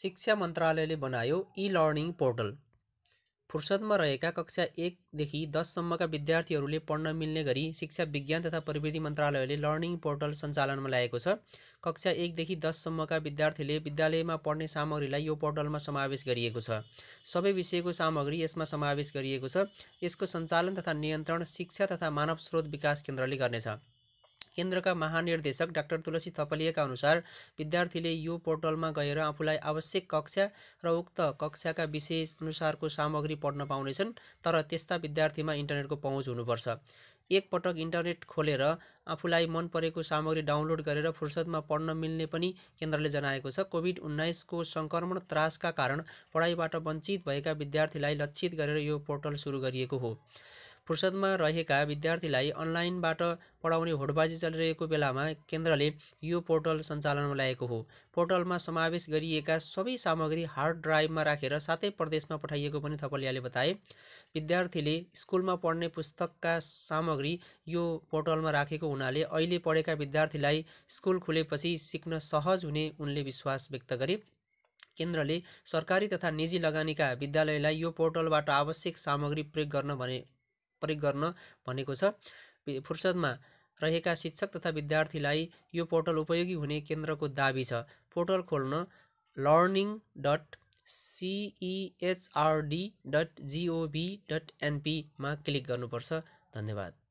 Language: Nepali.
शिक्षा मन्त्रालयले बनायो इ लर्निङ पोर्टल फुर्सदमा रहेका कक्षा एकदेखि दससम्मका विद्यार्थीहरूले पढ्न मिल्ने गरी शिक्षा विज्ञान तथा प्रविधि मन्त्रालयले लर्निङ पोर्टल सञ्चालनमा ल्याएको छ कक्षा एकदेखि दससम्मका विद्यार्थीले विद्यालयमा पढ्ने सामग्रीलाई यो पोर्टलमा समावेश गरिएको छ सबै विषयको सामग्री यसमा समावेश गरिएको छ यसको सञ्चालन तथा नियन्त्रण शिक्षा तथा मानव स्रोत विकास केन्द्रले गर्नेछ केन्द्रका महानिर्देशक डाक्टर तुलसी थपलिएका अनुसार विद्यार्थीले यो पोर्टलमा गएर आफूलाई आवश्यक कक्षा र उक्त कक्षाका विषय अनुसारको सामग्री पढ्न पाउनेछन् तर त्यस्ता विद्यार्थीमा इन्टरनेटको पहुँच हुनुपर्छ एकपटक इन्टरनेट खोलेर आफूलाई मन परेको सामग्री डाउनलोड गरेर फुर्सदमा पढ्न मिल्ने पनि केन्द्रले जनाएको छ कोभिड उन्नाइसको सङ्क्रमण त्रासका कारण पढाइबाट वञ्चित भएका विद्यार्थीलाई लक्षित गरेर यो पोर्टल सुरु गरिएको हो फुर्सदमा रहेका विद्यार्थीलाई अनलाइनबाट पढाउने होडबाजी चलिरहेको बेलामा केन्द्रले यो पोर्टल सञ्चालनमा ल्याएको हो पोर्टलमा समावेश गरिएका सबै सामग्री हार्ड ड्राइभमा राखेर सातै प्रदेशमा पठाइएको पनि थपलियाले बताए विद्यार्थीले स्कुलमा पढ्ने पुस्तकका सामग्री यो पोर्टलमा राखेको हुनाले अहिले पढेका विद्यार्थीलाई स्कुल खुलेपछि सिक्न सहज हुने उनले विश्वास व्यक्त गरे केन्द्रले सरकारी तथा निजी लगानीका विद्यालयलाई यो पोर्टलबाट आवश्यक सामग्री प्रयोग गर्न भने प्रयोग गर्न भनेको छ फुर्सदमा रहेका शिक्षक तथा विद्यार्थीलाई यो पोर्टल उपयोगी हुने केन्द्रको दावी छ पोर्टल खोल्न learning dot CEHRD dot gov dot एनपीमा क्लिक गर्नुपर्छ धन्यवाद